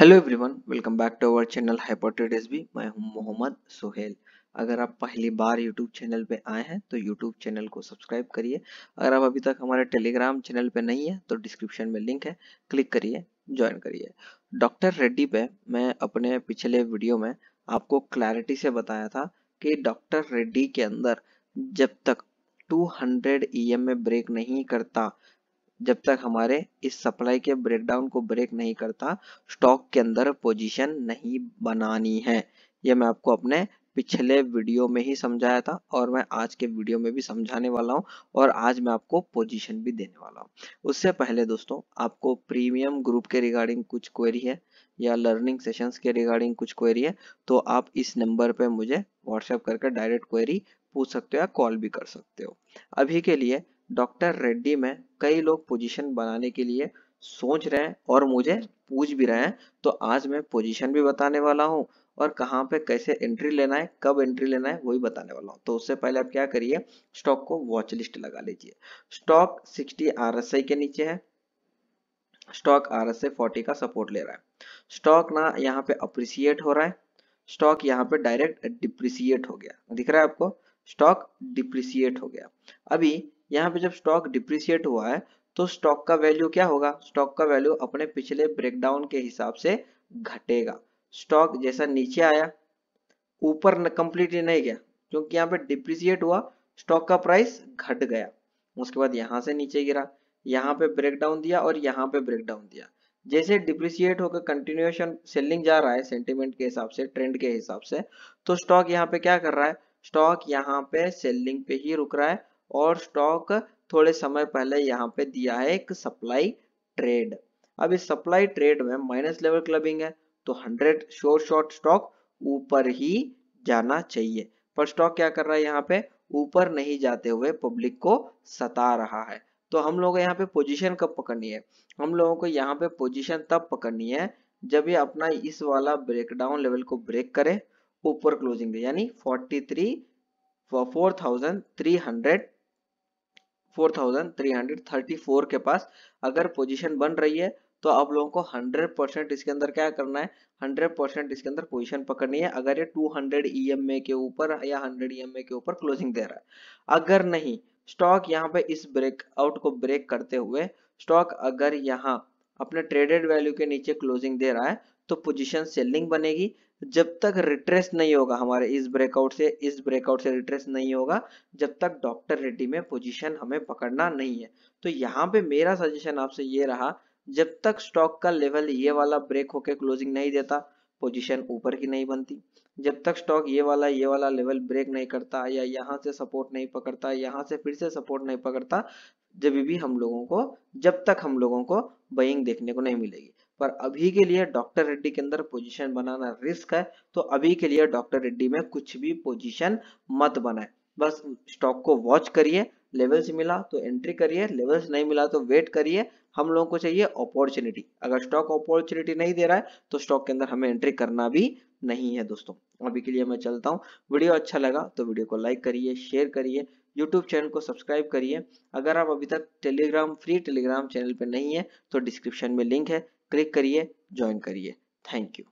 hello everyone welcome back to our channel हाइपोटेटिस भी मैं हूं मोहम्मद सोहेल अगर आप पहली बार यूट्यूब चैनल पे आए हैं तो यूट्यूब चैनल को सब्सक्राइब करिए अगर आप अभी तक हमारे टेलीग्राम चैनल पे नहीं तो है तो डिस्क्रिप्शन में लिंक है क्लिक करिए ज्वाइन करिए डॉक्टर रेड्डी पे मैं अपने पिछले वीडियो में आपको क्लैरिटी से बताया था कि डॉक्टर रेड्डी के अंदर जब तक टू हंड्रेड e में ब्रेक नहीं करता जब तक हमारे इस सप्लाई के ब्रेकडाउन को ब्रेक नहीं करता स्टॉक के अंदर पोजीशन नहीं बनानी है ये मैं आपको अपने पिछले वीडियो में ही समझाया था और मैं आज के वीडियो में भी समझाने वाला हूं और आज मैं आपको पोजीशन भी देने वाला हूं उससे पहले दोस्तों आपको प्रीमियम ग्रुप के रिगार्डिंग कुछ क्वेरी है या लर्निंग सेशंस के रिगार्डिंग कुछ क्वेरी है तो आप इस नंबर पे मुझे व्हाट्सएप करके डायरेक्ट क्वेरी पूछ सकते हो या कॉल भी कर सकते हो अभी के लिए डॉक्टर रेड्डी में कई लोग पोजीशन बनाने के लिए सोच रहे हैं और मुझे पूछ भी रहे हैं तो आज मैं पोजीशन भी बताने वाला हूं और कहां पे कैसे एंट्री लेना है कब एंट्री लेना है वो वही बताने वाला हूं तो उससे पहले आप क्या करिए स्टॉक को वॉच लिस्ट लगा लीजिए स्टॉक सिक्सटी आर के नीचे है स्टॉक आर एस का सपोर्ट ले रहा है स्टॉक ना यहाँ पे अप्रिसिएट हो रहा है स्टॉक यहाँ पे डायरेक्ट डिप्रिसिएट हो गया दिख रहा है आपको स्टॉक डिप्रिसिएट हो गया अभी यहाँ पे जब स्टॉक डिप्रिसिएट हुआ है तो स्टॉक का वैल्यू क्या होगा स्टॉक का वैल्यू अपने पिछले ब्रेकडाउन के हिसाब से घटेगा स्टॉक जैसा नीचे आया ऊपर कंप्लीटली नहीं गया क्योंकि यहाँ पे डिप्रिसिएट हुआ स्टॉक का प्राइस घट गया उसके बाद यहाँ से नीचे गिरा यहाँ पे ब्रेकडाउन दिया और यहाँ पे ब्रेकडाउन दिया जैसे डिप्रिसिएट होकर कंटिन्यूएशन सेलिंग जा रहा है सेंटिमेंट के हिसाब से ट्रेंड के हिसाब से तो स्टॉक यहाँ पे क्या कर रहा है स्टॉक यहाँ पे सेलिंग पे ही रुक रहा है और स्टॉक थोड़े समय पहले यहाँ पे दिया है एक सप्लाई ट्रेड अब इस सप्लाई ट्रेड में माइनस लेवल क्लबिंग है तो 100 शोर शॉर्ट स्टॉक ऊपर ही जाना चाहिए पर स्टॉक क्या कर रहा है यहाँ पे ऊपर नहीं जाते हुए पब्लिक को सता रहा है तो हम लोग यहाँ पे पोजीशन कब पकड़नी है हम लोगों को यहाँ पे पोजीशन तब पकड़नी है जब ये अपना इस वाला ब्रेकडाउन लेवल को ब्रेक करे ऊपर क्लोजिंग दे यानी 43 4300 4334 के पास अगर पोजीशन बन रही है तो आप लोगों को 100 परसेंट इसके अंदर क्या करना है 100 परसेंट इसके अंदर पोजीशन पकड़नी है अगर ये 200 ए e के ऊपर या 100 ए e के ऊपर क्लोजिंग दे रहा है अगर नहीं स्टॉक यहाँ पे इस ब्रेकआउट को ब्रेक करते हुए स्टॉक अगर यहाँ अपने ट्रेडेड वैल्यू के नीचे क्लोजिंग दे रहा है तो पोजीशन सेलिंग बनेगी जब तक रिट्रेस नहीं होगा हमारे इस ब्रेकआउट से इस ब्रेकआउट से रिट्रेस नहीं होगा जब तक डॉक्टर रेड्डी में पोजीशन हमें पकड़ना नहीं है तो यहाँ पे मेरा सजेशन आपसे ये रहा जब तक स्टॉक का लेवल ये वाला ब्रेक होके क्लोजिंग नहीं देता पोजीशन ऊपर की नहीं बनती जब तक स्टॉक ये वाला ये वाला लेवल ब्रेक नहीं करता या यहाँ से सपोर्ट नहीं पकड़ता यहाँ से फिर से सपोर्ट नहीं पकड़ता जब भी हम लोगों को जब तक हम लोगों को बइंग देखने को नहीं मिलेगी पर अभी के लिए डॉक्टर रेड्डी के अंदर पोजीशन बनाना रिस्क है तो अभी के लिए डॉक्टर रेड्डी में कुछ भी पोजीशन मत बनाए बस स्टॉक को वॉच करिए लेवल्स मिला तो एंट्री करिए लेवल्स नहीं मिला तो वेट करिए हम लोगों को चाहिए अपॉर्चुनिटी अगर स्टॉक अपॉर्चुनिटी नहीं दे रहा है तो स्टॉक के अंदर हमें एंट्री करना भी नहीं है दोस्तों अभी के लिए मैं चलता हूँ वीडियो अच्छा लगा तो वीडियो को लाइक करिए शेयर करिए यूट्यूब चैनल को सब्सक्राइब करिए अगर आप अभी तक टेलीग्राम फ्री टेलीग्राम चैनल पर नहीं है तो डिस्क्रिप्शन में लिंक है क्लिक करिए ज्वाइन करिए थैंक यू